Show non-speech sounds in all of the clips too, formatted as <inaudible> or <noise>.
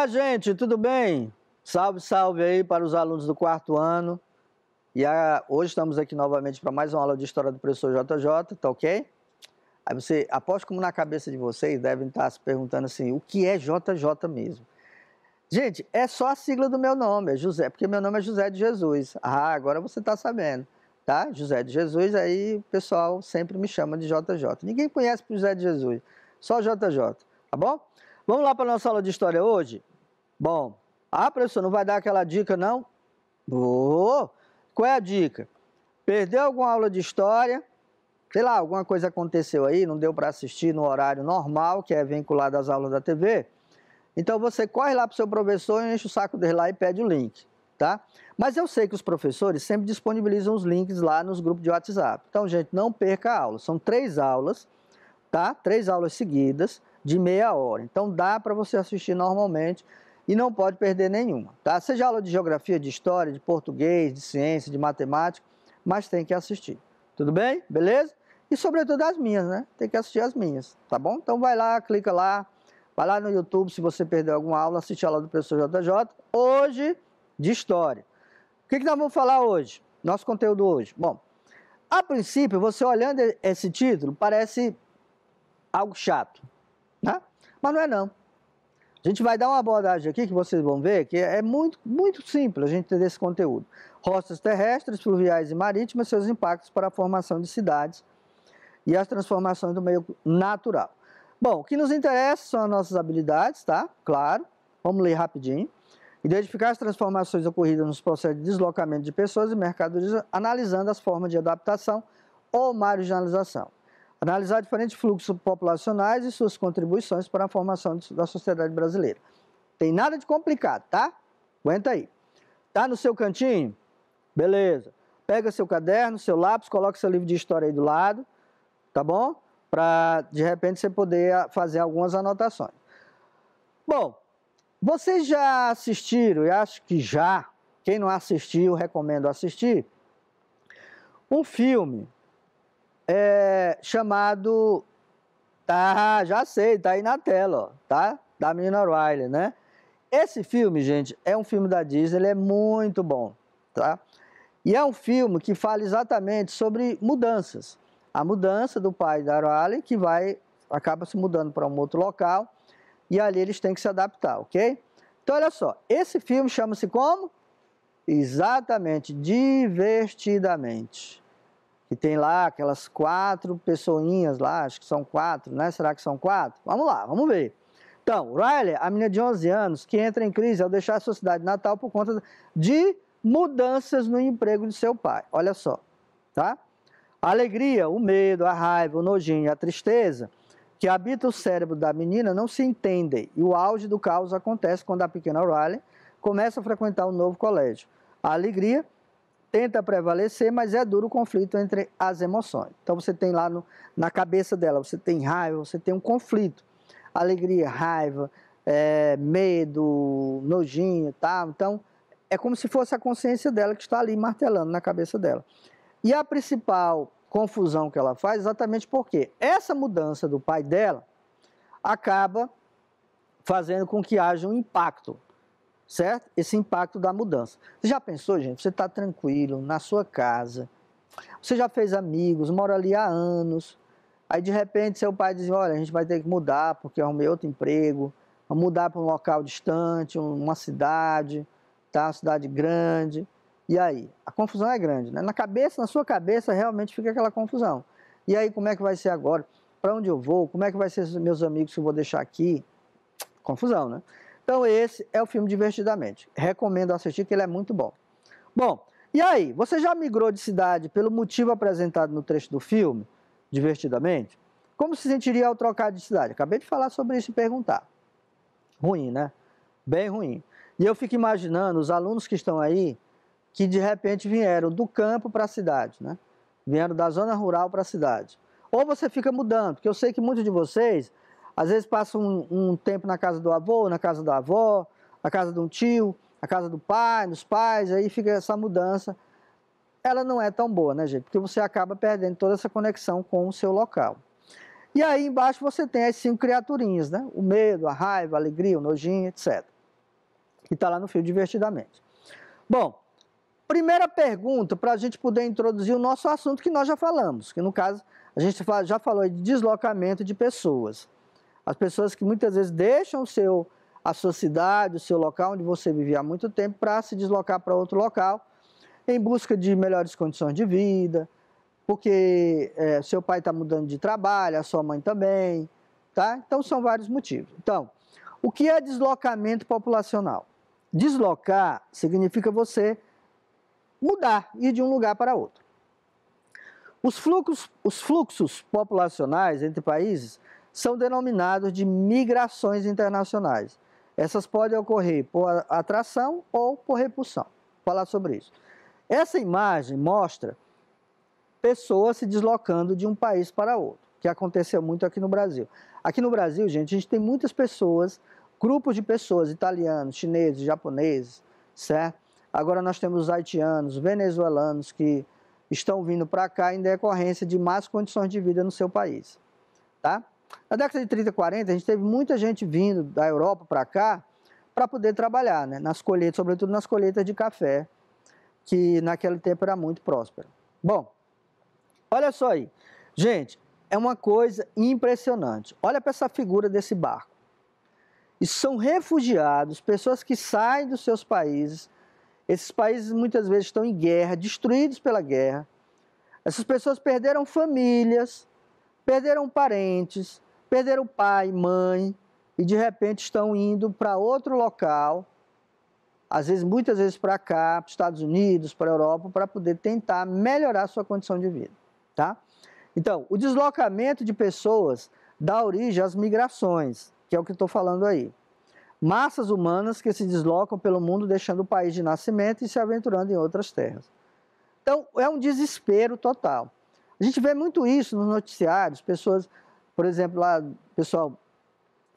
Olá, gente, tudo bem? Salve, salve aí para os alunos do quarto ano. E a... hoje estamos aqui novamente para mais uma aula de História do Professor JJ, tá ok? Aí você, aposto como na cabeça de vocês, devem estar tá se perguntando assim, o que é JJ mesmo? Gente, é só a sigla do meu nome, é José, porque meu nome é José de Jesus. Ah, agora você está sabendo, tá? José de Jesus, aí o pessoal sempre me chama de JJ. Ninguém conhece o José de Jesus, só JJ, tá bom? Vamos lá para a nossa aula de história hoje? Bom, ah, professor, não vai dar aquela dica, não? Vou. Qual é a dica? Perdeu alguma aula de história, sei lá, alguma coisa aconteceu aí, não deu para assistir no horário normal, que é vinculado às aulas da TV. Então você corre lá para o seu professor, enche o saco dele lá e pede o link, tá? Mas eu sei que os professores sempre disponibilizam os links lá nos grupos de WhatsApp. Então, gente, não perca a aula. São três aulas, tá? Três aulas seguidas de meia hora. Então dá para você assistir normalmente e não pode perder nenhuma, tá? Seja aula de geografia, de história, de português, de ciência, de matemática, mas tem que assistir. Tudo bem? Beleza? E sobretudo as minhas, né? Tem que assistir as minhas, tá bom? Então vai lá, clica lá, vai lá no YouTube se você perdeu alguma aula, assiste a aula do professor JJ, hoje de história. O que, que nós vamos falar hoje? Nosso conteúdo hoje. Bom, a princípio, você olhando esse título, parece algo chato, né? Mas não é não. A gente vai dar uma abordagem aqui que vocês vão ver que é muito, muito simples a gente ter esse conteúdo. Rostas terrestres, fluviais e marítimas, seus impactos para a formação de cidades e as transformações do meio natural. Bom, o que nos interessa são as nossas habilidades, tá? Claro. Vamos ler rapidinho. Identificar as transformações ocorridas nos processos de deslocamento de pessoas e mercadorias, analisando as formas de adaptação ou marginalização analisar diferentes fluxos populacionais e suas contribuições para a formação da sociedade brasileira. Tem nada de complicado, tá? Aguenta aí. Tá no seu cantinho? Beleza. Pega seu caderno, seu lápis, coloca seu livro de história aí do lado, tá bom? Para de repente você poder ah, fazer algumas anotações. Bom, vocês já assistiram, e acho que já, quem não assistiu, recomendo assistir, um filme é, chamado. Tá, já sei, tá aí na tela, ó, tá? Da menina Riley, né? Esse filme, gente, é um filme da Disney, ele é muito bom, tá? E é um filme que fala exatamente sobre mudanças. A mudança do pai da Riley, que vai acaba se mudando para um outro local e ali eles têm que se adaptar, ok? Então, olha só, esse filme chama-se como? Exatamente, divertidamente que tem lá aquelas quatro pessoinhas lá, acho que são quatro, né? Será que são quatro? Vamos lá, vamos ver. Então, Riley, a menina de 11 anos, que entra em crise ao deixar a sua cidade natal por conta de mudanças no emprego de seu pai. Olha só, tá? A alegria, o medo, a raiva, o nojinho e a tristeza que habita o cérebro da menina não se entendem e o auge do caos acontece quando a pequena Riley começa a frequentar um novo colégio. A alegria tenta prevalecer, mas é duro o conflito entre as emoções. Então você tem lá no, na cabeça dela, você tem raiva, você tem um conflito. Alegria, raiva, é, medo, nojinho, tá? Então é como se fosse a consciência dela que está ali martelando na cabeça dela. E a principal confusão que ela faz exatamente porque essa mudança do pai dela acaba fazendo com que haja um impacto certo? Esse impacto da mudança. Você já pensou, gente? Você está tranquilo, na sua casa, você já fez amigos, mora ali há anos, aí de repente seu pai diz, olha, a gente vai ter que mudar porque arrumei outro emprego, mudar para um local distante, uma cidade, tá? uma cidade grande. E aí? A confusão é grande, né? Na cabeça, na sua cabeça, realmente fica aquela confusão. E aí, como é que vai ser agora? Para onde eu vou? Como é que vai ser meus amigos que eu vou deixar aqui? Confusão, né? Então esse é o filme Divertidamente. Recomendo assistir, que ele é muito bom. Bom, e aí, você já migrou de cidade pelo motivo apresentado no trecho do filme, Divertidamente? Como se sentiria ao trocar de cidade? Acabei de falar sobre isso e perguntar. Ruim, né? Bem ruim. E eu fico imaginando os alunos que estão aí, que de repente vieram do campo para a cidade, né? Vieram da zona rural para a cidade. Ou você fica mudando, porque eu sei que muitos de vocês às vezes passa um, um tempo na casa do avô, na casa da avó, na casa de um tio, na casa do pai, nos pais, aí fica essa mudança. Ela não é tão boa, né, gente? Porque você acaba perdendo toda essa conexão com o seu local. E aí embaixo você tem as cinco criaturinhas, né? O medo, a raiva, a alegria, o nojinho, etc. E está lá no fio divertidamente. Bom, primeira pergunta para a gente poder introduzir o nosso assunto que nós já falamos, que no caso a gente já falou de deslocamento de pessoas. As pessoas que muitas vezes deixam o seu, a sua cidade, o seu local onde você vivia há muito tempo para se deslocar para outro local em busca de melhores condições de vida, porque é, seu pai está mudando de trabalho, a sua mãe também, tá? Então são vários motivos. Então, o que é deslocamento populacional? Deslocar significa você mudar, ir de um lugar para outro. Os fluxos, os fluxos populacionais entre países são denominados de migrações internacionais. Essas podem ocorrer por atração ou por repulsão. Vou falar sobre isso. Essa imagem mostra pessoas se deslocando de um país para outro, que aconteceu muito aqui no Brasil. Aqui no Brasil, gente, a gente tem muitas pessoas, grupos de pessoas, italianos, chineses, japoneses, certo? Agora nós temos haitianos, venezuelanos que estão vindo para cá em decorrência de más condições de vida no seu país, tá? Na década de 30, 40, a gente teve muita gente vindo da Europa para cá para poder trabalhar, né? nas colheitas, sobretudo nas colheitas de café, que naquele tempo era muito próspera. Bom, olha só aí. Gente, é uma coisa impressionante. Olha para essa figura desse barco. E são refugiados, pessoas que saem dos seus países. Esses países muitas vezes estão em guerra, destruídos pela guerra. Essas pessoas perderam famílias, perderam parentes, perderam pai, mãe, e de repente estão indo para outro local, às vezes, muitas vezes para cá, para os Estados Unidos, para a Europa, para poder tentar melhorar sua condição de vida, tá? Então, o deslocamento de pessoas dá origem às migrações, que é o que estou falando aí. Massas humanas que se deslocam pelo mundo, deixando o país de nascimento e se aventurando em outras terras. Então, é um desespero total. A gente vê muito isso nos noticiários, pessoas, por exemplo, lá, pessoal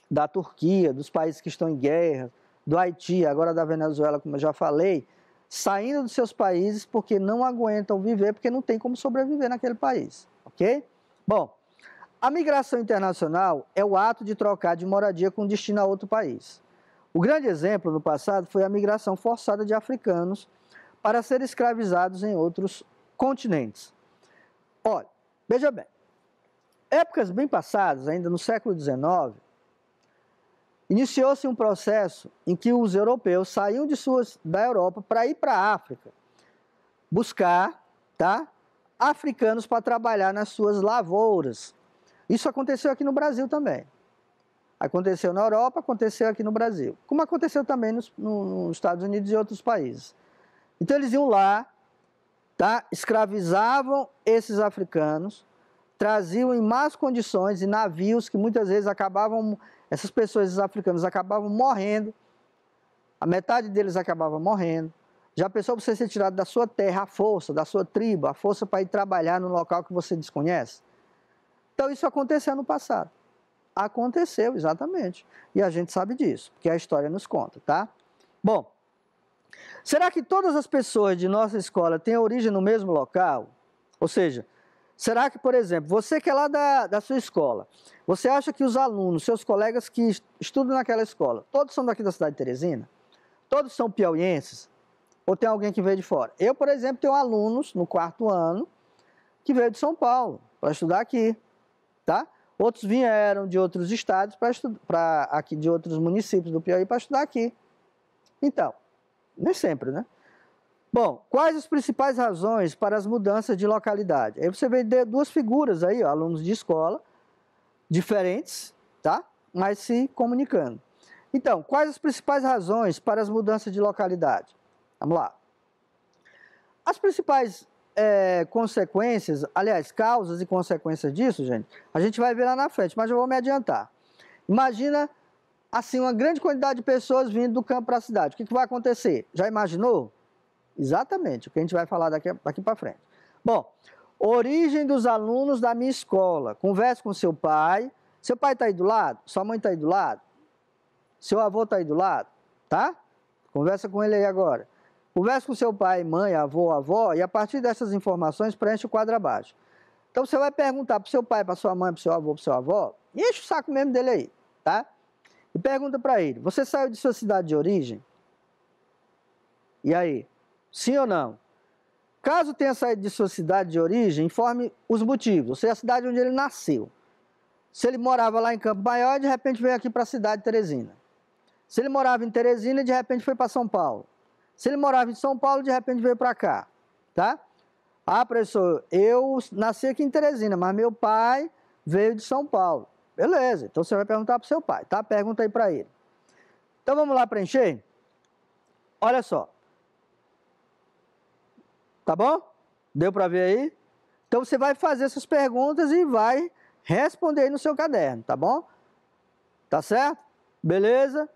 da Turquia, dos países que estão em guerra, do Haiti, agora da Venezuela, como eu já falei, saindo dos seus países porque não aguentam viver, porque não tem como sobreviver naquele país, ok? Bom, a migração internacional é o ato de trocar de moradia com destino a outro país. O grande exemplo no passado foi a migração forçada de africanos para ser escravizados em outros continentes. Olha, veja bem, épocas bem passadas, ainda no século XIX, iniciou-se um processo em que os europeus saíam de suas, da Europa para ir para a África buscar tá, africanos para trabalhar nas suas lavouras. Isso aconteceu aqui no Brasil também. Aconteceu na Europa, aconteceu aqui no Brasil. Como aconteceu também nos, nos Estados Unidos e outros países. Então eles iam lá, tá? escravizavam esses africanos, traziam em más condições, em navios que muitas vezes acabavam, essas pessoas, esses africanos, acabavam morrendo, a metade deles acabava morrendo. Já pensou você ser tirado da sua terra a força, da sua tribo, a força para ir trabalhar num local que você desconhece? Então isso aconteceu no passado. Aconteceu, exatamente. E a gente sabe disso, porque a história nos conta, tá? Bom, Será que todas as pessoas de nossa escola têm origem no mesmo local? Ou seja, será que, por exemplo, você que é lá da, da sua escola, você acha que os alunos, seus colegas que estudam naquela escola, todos são daqui da cidade de Teresina? Todos são piauienses? Ou tem alguém que veio de fora? Eu, por exemplo, tenho alunos no quarto ano que veio de São Paulo para estudar aqui, tá? Outros vieram de outros estados para estudar, aqui de outros municípios do Piauí para estudar aqui. Então, nem sempre, né? Bom, quais as principais razões para as mudanças de localidade? Aí você vê duas figuras aí, ó, alunos de escola, diferentes, tá? Mas se comunicando. Então, quais as principais razões para as mudanças de localidade? Vamos lá. As principais é, consequências, aliás, causas e consequências disso, gente, a gente vai ver lá na frente, mas eu vou me adiantar. Imagina assim, uma grande quantidade de pessoas vindo do campo para a cidade. O que, que, vai acontecer? Já imaginou? Exatamente o que a gente vai falar daqui, daqui para frente. Bom, origem dos alunos da minha escola. Converse com seu pai. Seu pai está aí do lado? Sua mãe está aí do lado? Seu avô está aí do lado? Tá? Conversa com ele aí agora. Converse com seu pai, mãe, avô, avó, e a partir dessas informações preenche o quadro abaixo. Então você vai perguntar para seu pai, para sua mãe, para seu avô, para seu avó, e enche o saco mesmo dele aí, tá? e pergunta para ele: Você saiu de sua cidade de origem? E aí? Sim ou não? Caso tenha saído de sua cidade de origem, informe os motivos, ou seja, é a cidade onde ele nasceu. Se ele morava lá em Campo Maior, de repente veio aqui para a cidade de Teresina. Se ele morava em Teresina, de repente foi para São Paulo. Se ele morava em São Paulo, de repente veio para cá, tá? Ah, professor, eu nasci aqui em Teresina, mas meu pai veio de São Paulo. Beleza, então você vai perguntar para o seu pai, tá? Pergunta aí para ele. Então vamos lá preencher? Olha só. Tá bom? Deu para ver aí? Então você vai fazer essas perguntas e vai responder aí no seu caderno, tá bom? Tá certo? Beleza?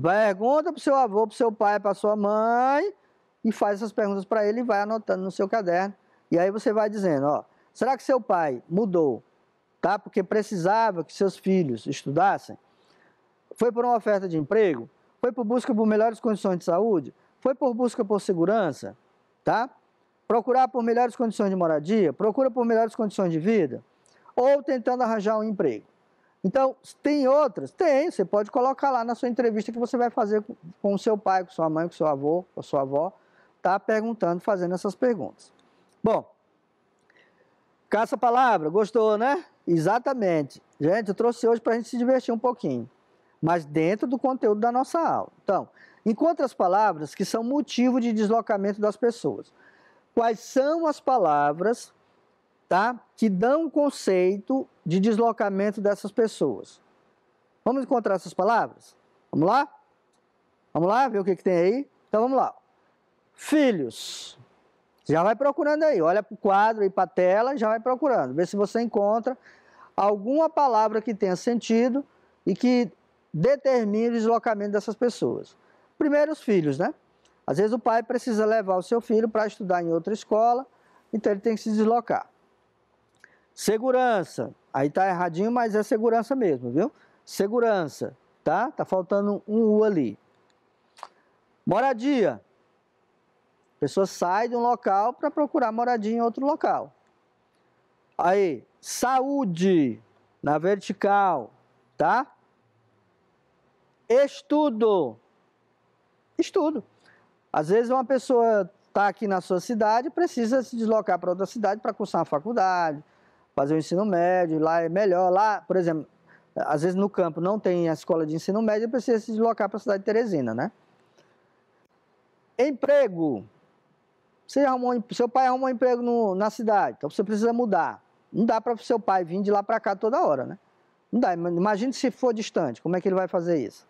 Pergunta pro seu avô, pro seu pai, para sua mãe e faz essas perguntas para ele e vai anotando no seu caderno. E aí você vai dizendo, ó, será que seu pai mudou tá? porque precisava que seus filhos estudassem, foi por uma oferta de emprego, foi por busca por melhores condições de saúde, foi por busca por segurança, tá? procurar por melhores condições de moradia, procura por melhores condições de vida, ou tentando arranjar um emprego. Então, tem outras? Tem, você pode colocar lá na sua entrevista que você vai fazer com o seu pai, com sua mãe, com seu avô, com sua avó, tá perguntando, fazendo essas perguntas. Bom, caça-palavra, gostou, né? Exatamente. Gente, eu trouxe hoje para a gente se divertir um pouquinho, mas dentro do conteúdo da nossa aula. Então, encontre as palavras que são motivo de deslocamento das pessoas. Quais são as palavras tá, que dão conceito de deslocamento dessas pessoas? Vamos encontrar essas palavras? Vamos lá? Vamos lá ver o que, que tem aí? Então vamos lá. Filhos. Já vai procurando aí. Olha para o quadro e para a tela, já vai procurando. Vê se você encontra alguma palavra que tenha sentido e que determine o deslocamento dessas pessoas. Primeiro, os filhos, né? Às vezes o pai precisa levar o seu filho para estudar em outra escola, então ele tem que se deslocar. Segurança, aí está erradinho, mas é segurança mesmo, viu? Segurança, tá? Tá faltando um U ali. Moradia. A pessoa sai de um local para procurar moradia em outro local. Aí, saúde na vertical, tá? Estudo. Estudo. Às vezes uma pessoa está aqui na sua cidade, precisa se deslocar para outra cidade para cursar uma faculdade, fazer o um ensino médio, lá é melhor. Lá, por exemplo, às vezes no campo não tem a escola de ensino médio, precisa se deslocar para a cidade de Teresina, né? Emprego. Você arrumou, seu pai arrumou um emprego no, na cidade, então você precisa mudar. Não dá para o seu pai vir de lá para cá toda hora, né? Não dá. Imagina se for distante, como é que ele vai fazer isso?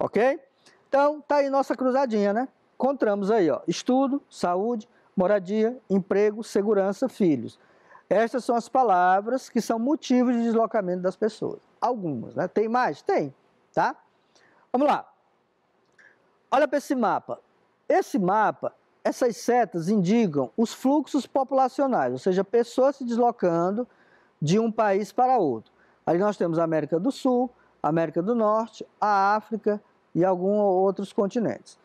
Ok? Então, tá aí nossa cruzadinha, né? Encontramos aí, ó, estudo, saúde, moradia, emprego, segurança, filhos. Estas são as palavras que são motivos de deslocamento das pessoas. Algumas, né? Tem mais? Tem, tá? Vamos lá. Olha para esse mapa. Esse mapa essas setas indicam os fluxos populacionais, ou seja, pessoas se deslocando de um país para outro. Ali nós temos a América do Sul, a América do Norte, a África e alguns outros continentes.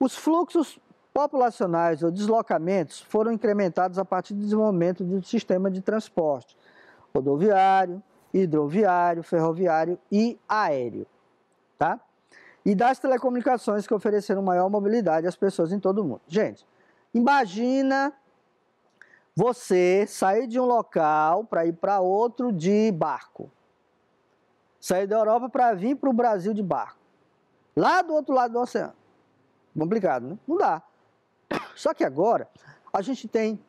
Os fluxos populacionais ou deslocamentos foram incrementados a partir do desenvolvimento do sistema de transporte rodoviário, hidroviário, ferroviário e aéreo e das telecomunicações que ofereceram maior mobilidade às pessoas em todo o mundo. Gente, imagina você sair de um local para ir para outro de barco. Sair da Europa para vir para o Brasil de barco. Lá do outro lado do oceano. Complicado, né? Não dá. Só que agora a gente tem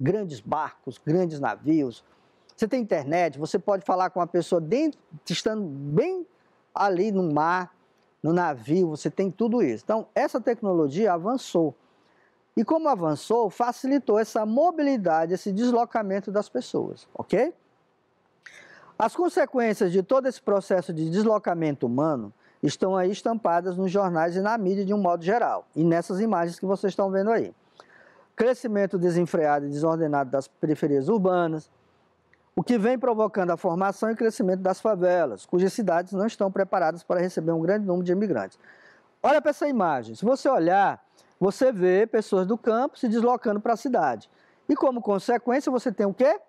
grandes barcos, grandes navios. Você tem internet, você pode falar com uma pessoa dentro, estando bem ali no mar no navio, você tem tudo isso. Então, essa tecnologia avançou. E como avançou, facilitou essa mobilidade, esse deslocamento das pessoas, ok? As consequências de todo esse processo de deslocamento humano estão aí estampadas nos jornais e na mídia de um modo geral, e nessas imagens que vocês estão vendo aí. Crescimento desenfreado e desordenado das periferias urbanas, o que vem provocando a formação e crescimento das favelas, cujas cidades não estão preparadas para receber um grande número de imigrantes. Olha para essa imagem. Se você olhar, você vê pessoas do campo se deslocando para a cidade. E como consequência, você tem o quê?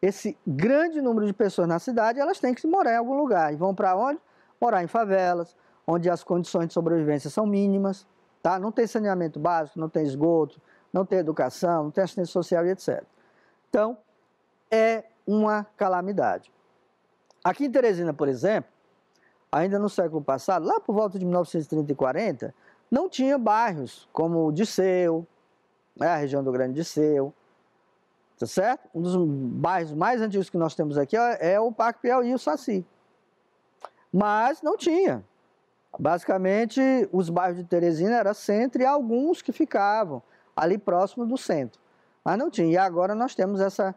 Esse grande número de pessoas na cidade, elas têm que morar em algum lugar. E vão para onde? Morar em favelas, onde as condições de sobrevivência são mínimas, tá? Não tem saneamento básico, não tem esgoto, não tem educação, não tem assistência social e etc. Então, é uma calamidade. Aqui em Teresina, por exemplo, ainda no século passado, lá por volta de 1930 e 40, não tinha bairros como o Disseu, né, a região do Grande Disseu, tá certo? Um dos bairros mais antigos que nós temos aqui é, o Parque Piauí e o Saci. Mas não tinha. Basicamente, os bairros de Teresina era centro e alguns que ficavam ali próximo do centro. Mas não tinha. E agora nós temos essa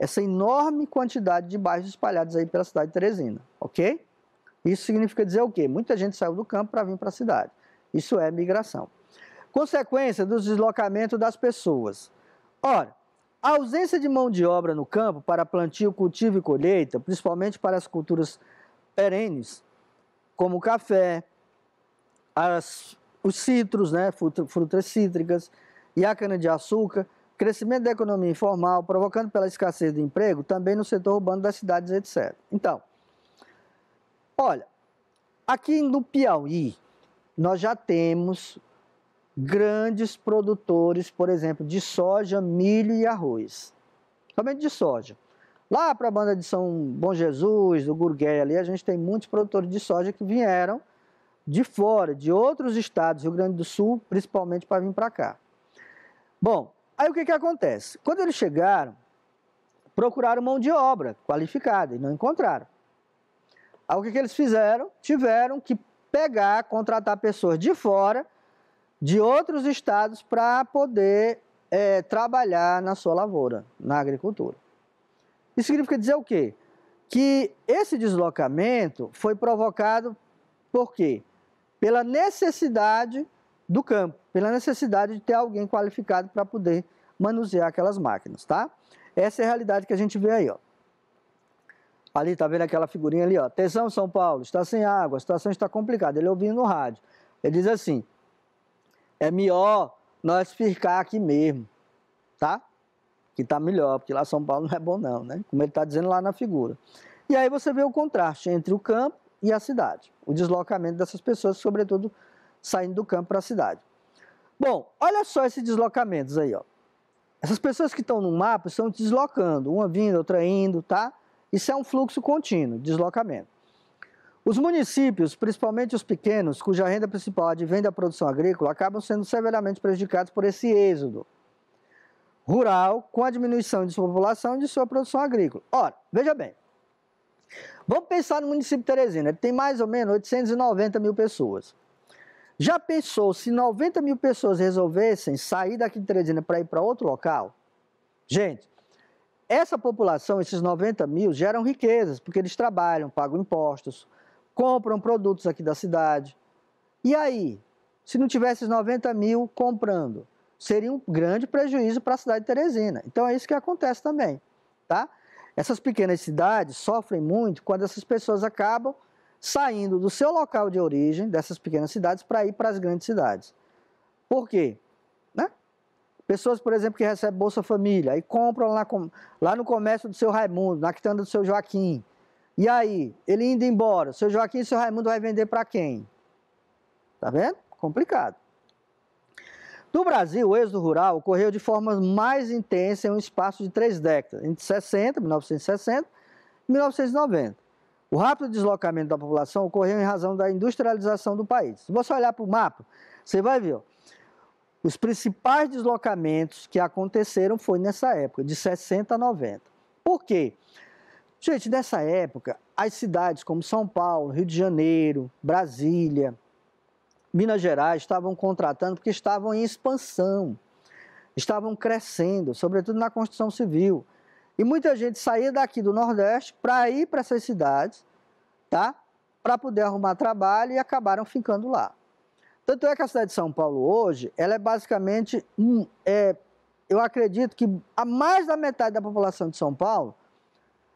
essa enorme quantidade de bairros espalhados aí pela cidade de Teresina, ok? Isso significa dizer o quê? Muita gente saiu do campo para vir para a cidade. Isso é migração. Consequência do deslocamento das pessoas. Ora, a ausência de mão de obra no campo para plantio, cultivo e colheita, principalmente para as culturas perenes, como o café, as, os citros, né, frutas cítricas e a cana-de-açúcar, crescimento da economia informal, provocando pela escassez de emprego, também no setor urbano das cidades, etc. Então, olha, aqui no Piauí, nós já temos grandes produtores, por exemplo, de soja, milho e arroz. Somente de soja. Lá para a banda de São Bom Jesus, do Gurgué ali, a gente tem muitos produtores de soja que vieram de fora, de outros estados, Rio Grande do Sul, principalmente para vir para cá. Bom, Aí o que, que acontece? Quando eles chegaram, procuraram mão de obra qualificada e não encontraram. Aí o que, que eles fizeram? Tiveram que pegar, contratar pessoas de fora, de outros estados, para poder é, trabalhar na sua lavoura, na agricultura. Isso significa dizer o quê? Que esse deslocamento foi provocado por quê? Pela necessidade do campo, pela necessidade de ter alguém qualificado para poder manusear aquelas máquinas, tá? Essa é a realidade que a gente vê aí, ó. Ali, tá vendo aquela figurinha ali, ó. Atenção, São Paulo, está sem água, a situação está complicada. Ele ouvindo no rádio. Ele diz assim, é melhor nós ficar aqui mesmo, tá? Que tá melhor, porque lá São Paulo não é bom não, né? Como ele tá dizendo lá na figura. E aí você vê o contraste entre o campo e a cidade. O deslocamento dessas pessoas, sobretudo saindo do campo para a cidade. Bom, olha só esses deslocamentos aí, ó. Essas pessoas que estão no mapa estão deslocando, uma vindo, outra indo, tá? Isso é um fluxo contínuo, deslocamento. Os municípios, principalmente os pequenos, cuja renda principal advém da produção agrícola, acabam sendo severamente prejudicados por esse êxodo rural com a diminuição de sua população e de sua produção agrícola. Ora, veja bem, vamos pensar no município de Teresina, ele tem mais ou menos 890 mil pessoas. Já pensou se 90 mil pessoas resolvessem sair daqui de Teresina para ir para outro local? Gente, essa população, esses 90 mil, geram riquezas, porque eles trabalham, pagam impostos, compram produtos aqui da cidade. E aí, se não tivesse 90 mil comprando, seria um grande prejuízo para a cidade de Teresina. Então é isso que acontece também, tá? Essas pequenas cidades sofrem muito quando essas pessoas acabam saindo do seu local de origem, dessas pequenas cidades, para ir para as grandes cidades. Por quê? Né? Pessoas, por exemplo, que recebem Bolsa Família e compram lá, lá no comércio do seu Raimundo, na quitanda do seu Joaquim. E aí, ele indo embora, seu Joaquim e seu Raimundo vai vender para quem? Tá vendo? Complicado. No Brasil, o êxodo rural ocorreu de forma mais intensa em um espaço de três décadas, entre 60, 1960 e 1990. O rápido deslocamento da população ocorreu em razão da industrialização do país. Se você olhar para o mapa, você vai ver. Ó, os principais deslocamentos que aconteceram foi nessa época, de 60 a 90. Por quê? Gente, nessa época, as cidades como São Paulo, Rio de Janeiro, Brasília, Minas Gerais estavam contratando porque estavam em expansão, estavam crescendo, sobretudo na construção civil. E muita gente saía daqui do Nordeste para ir para essas cidades, tá? Para poder arrumar trabalho e acabaram ficando lá. Tanto é que a cidade de São Paulo hoje, ela é basicamente, é, eu acredito que a mais da metade da população de São Paulo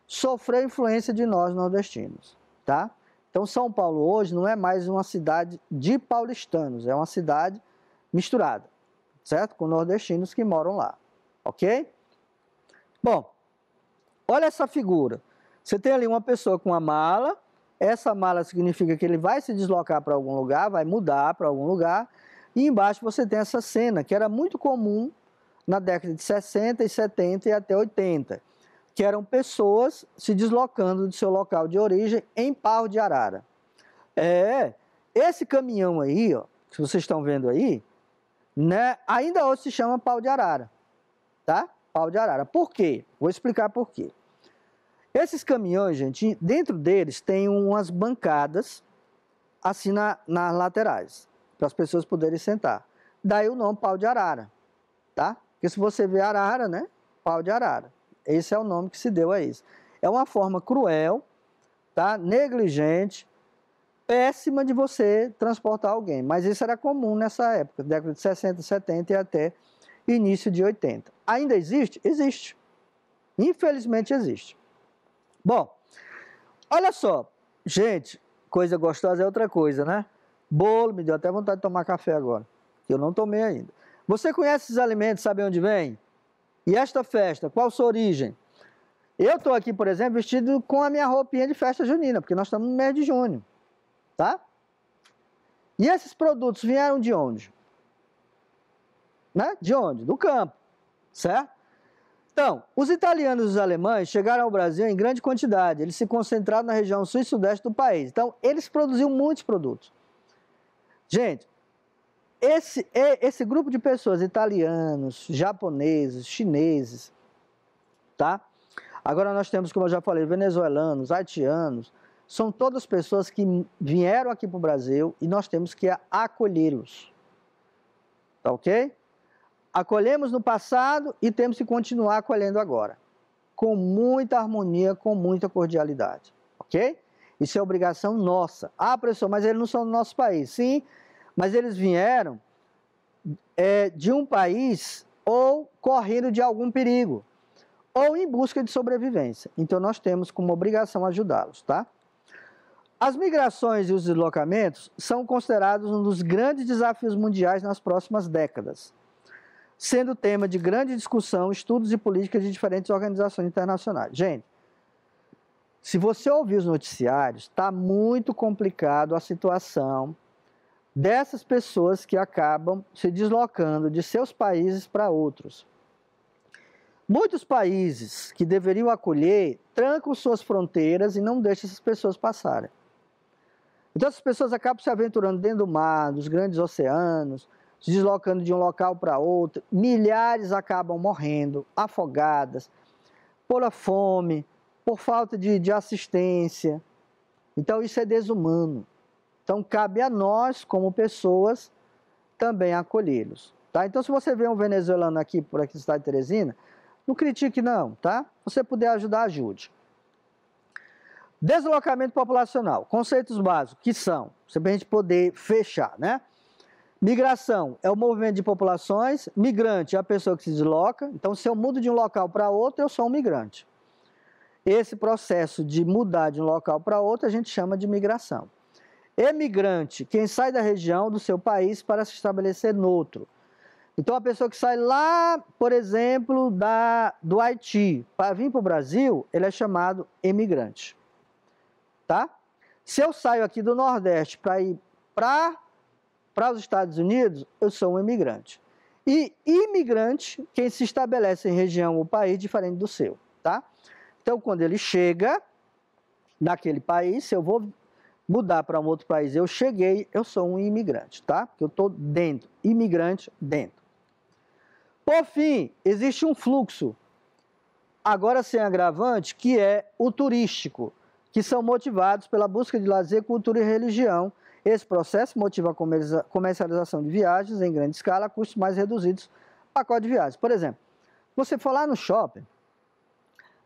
sofreu influência de nós nordestinos, tá? Então São Paulo hoje não é mais uma cidade de paulistanos, é uma cidade misturada, certo? Com nordestinos que moram lá, ok? Bom, Olha essa figura. Você tem ali uma pessoa com uma mala, essa mala significa que ele vai se deslocar para algum lugar, vai mudar para algum lugar, e embaixo você tem essa cena, que era muito comum na década de 60 e 70 e até 80, que eram pessoas se deslocando do seu local de origem em pau de arara. É, esse caminhão aí, ó, que vocês estão vendo aí, né, ainda hoje se chama pau de arara, tá? pau de arara. Por quê? Vou explicar por quê. Esses caminhões, gente, dentro deles tem umas bancadas assim na, nas laterais, para as pessoas poderem sentar. Daí o nome pau de arara, tá? Porque se você vê arara, né? Pau de arara. Esse é o nome que se deu a isso. É uma forma cruel, tá? Negligente, péssima de você transportar alguém. Mas isso era comum nessa época, década de 60, 70 e até início de 80. Ainda existe? Existe. Infelizmente existe. Bom, olha só, gente, coisa gostosa é outra coisa, né? Bolo, me deu até vontade de tomar café agora, que eu não tomei ainda. Você conhece esses alimentos, sabe onde vem? E esta festa, qual sua origem? Eu estou aqui, por exemplo, vestido com a minha roupinha de festa junina, porque nós estamos no mês de junho, tá? E esses produtos vieram de onde? né? De onde? Do campo, certo? Então, os italianos e os alemães chegaram ao Brasil em grande quantidade. Eles se concentraram na região sul e sudeste do país. Então, eles produziam muitos produtos. Gente, esse, esse grupo de pessoas, italianos, japoneses, chineses, tá? Agora nós temos, como eu já falei, venezuelanos, haitianos, são todas pessoas que vieram aqui para o Brasil e nós temos que acolhê-los. Tá ok? Acolhemos no passado e temos que continuar acolhendo agora, com muita harmonia, com muita cordialidade, ok? Isso é obrigação nossa. Ah, professor, mas eles não são do nosso país. Sim, mas eles vieram é, de um país ou correndo de algum perigo, ou em busca de sobrevivência. Então nós temos como obrigação ajudá-los, tá? As migrações e os deslocamentos são considerados um dos grandes desafios mundiais nas próximas décadas sendo tema de grande discussão estudos e políticas de diferentes organizações internacionais. Gente, se você ouvir os noticiários, está muito complicado a situação dessas pessoas que acabam se deslocando de seus países para outros. Muitos países que deveriam acolher trancam suas fronteiras e não deixam essas pessoas passarem. Então, essas pessoas acabam se aventurando dentro do mar, dos grandes oceanos, se deslocando de um local para outro, milhares acabam morrendo, afogadas, por a fome, por falta de, de assistência. Então isso é desumano. Então cabe a nós, como pessoas, também acolhê-los. Tá? Então se você vê um venezuelano aqui, por aqui no estado de Teresina, não critique não, tá? Se você puder ajudar, ajude. Deslocamento populacional, conceitos básicos, que são, você a gente poder fechar, né? Migração é o movimento de populações, migrante é a pessoa que se desloca. Então, se eu mudo de um local para outro, eu sou um migrante. Esse processo de mudar de um local para outro a gente chama de migração. Emigrante, quem sai da região do seu país para se estabelecer noutro. Então, a pessoa que sai lá, por exemplo, da, do Haiti para vir para o Brasil, ele é chamado emigrante. Tá? Se eu saio aqui do Nordeste para ir para para os Estados Unidos, eu sou um imigrante. E imigrante, quem se estabelece em região ou país diferente do seu, tá? Então, quando ele chega naquele país, se eu vou mudar para um outro país, eu cheguei, eu sou um imigrante, tá? Porque eu estou dentro, imigrante dentro. Por fim, existe um fluxo, agora sem agravante, que é o turístico, que são motivados pela busca de lazer, cultura e religião, esse processo motiva a comercialização de viagens em grande escala a custos mais reduzidos pacote de viagens. Por exemplo, você for lá no shopping,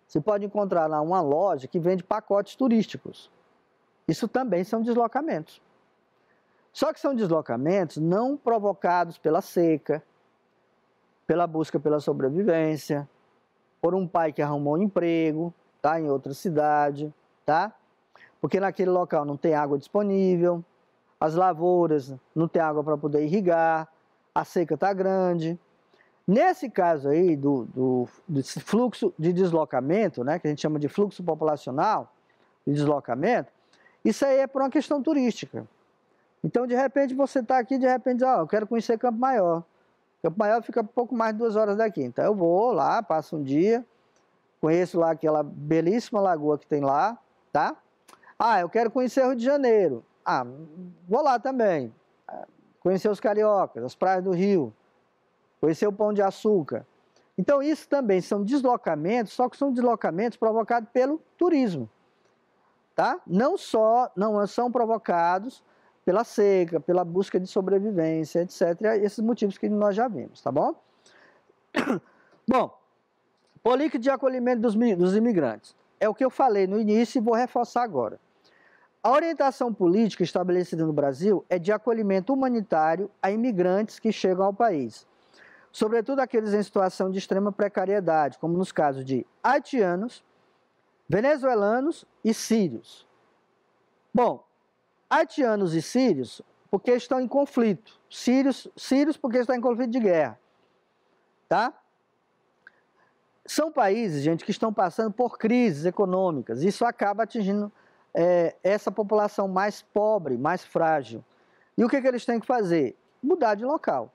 você pode encontrar lá uma loja que vende pacotes turísticos. Isso também são deslocamentos. Só que são deslocamentos não provocados pela seca, pela busca pela sobrevivência, por um pai que arrumou um emprego, tá em outra cidade, tá? Porque naquele local não tem água disponível, as lavouras não tem água para poder irrigar, a seca está grande. Nesse caso aí do, do, do, fluxo de deslocamento, né, que a gente chama de fluxo populacional de deslocamento, isso aí é por uma questão turística. Então, de repente, você está aqui, de repente, ó, oh, eu quero conhecer Campo Maior. Campo Maior fica pouco mais de duas horas daqui. Então, eu vou lá, passo um dia, conheço lá aquela belíssima lagoa que tem lá, tá? Ah, eu quero conhecer Rio de Janeiro. Ah, vou lá também. Conhecer os cariocas, as praias do Rio, conhecer o Pão de Açúcar. Então, isso também são deslocamentos, só que são deslocamentos provocados pelo turismo. Tá? Não só, não são provocados pela seca, pela busca de sobrevivência, etc. Esses motivos que nós já vimos, tá bom? <coughs> Bom, política de acolhimento dos, dos imigrantes. É o que eu falei no início e vou reforçar agora. A orientação política estabelecida no Brasil é de acolhimento humanitário a imigrantes que chegam ao país, sobretudo aqueles em situação de extrema precariedade, como nos casos de haitianos, venezuelanos e sírios. Bom, haitianos e sírios porque estão em conflito, sírios, sírios porque estão em conflito de guerra, tá? São países, gente, que estão passando por crises econômicas. Isso acaba atingindo é, essa população mais pobre, mais frágil. E o que, que eles têm que fazer? Mudar de local.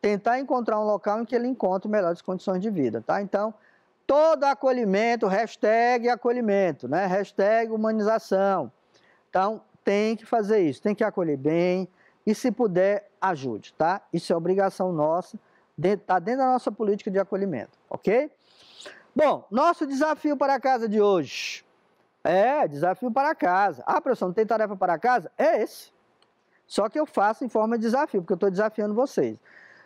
Tentar encontrar um local em que ele encontre melhores condições de vida, tá? Então, todo acolhimento, hashtag acolhimento, né? Hashtag humanização. Então, tem que fazer isso, tem que acolher bem e, se puder, ajude, tá? Isso é obrigação nossa, está dentro da nossa política de acolhimento, ok? Bom, nosso desafio para a casa de hoje. É, desafio para casa. Ah, professor, não tem tarefa para casa? É esse. Só que eu faço em forma de desafio, porque eu estou desafiando vocês.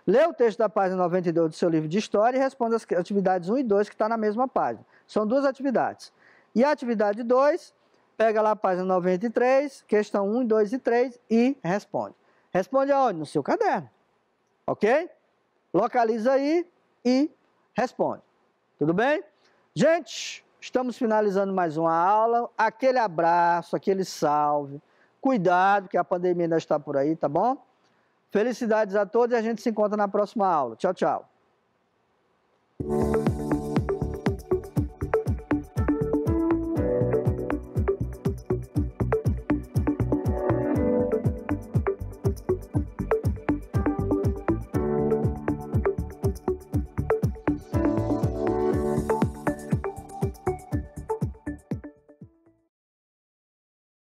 Lê o texto da página 92 do seu livro de história e responda as atividades 1 e 2 que está na mesma página. São duas atividades. E a atividade 2, pega lá a página 93, questão 1, 2 e 3 e responde. Responde aonde? No seu caderno. Ok? Localiza aí e responde. Tudo bem? Gente, Estamos finalizando mais uma aula. Aquele abraço, aquele salve. Cuidado, que a pandemia ainda está por aí, tá bom? Felicidades a todos e a gente se encontra na próxima aula. Tchau, tchau.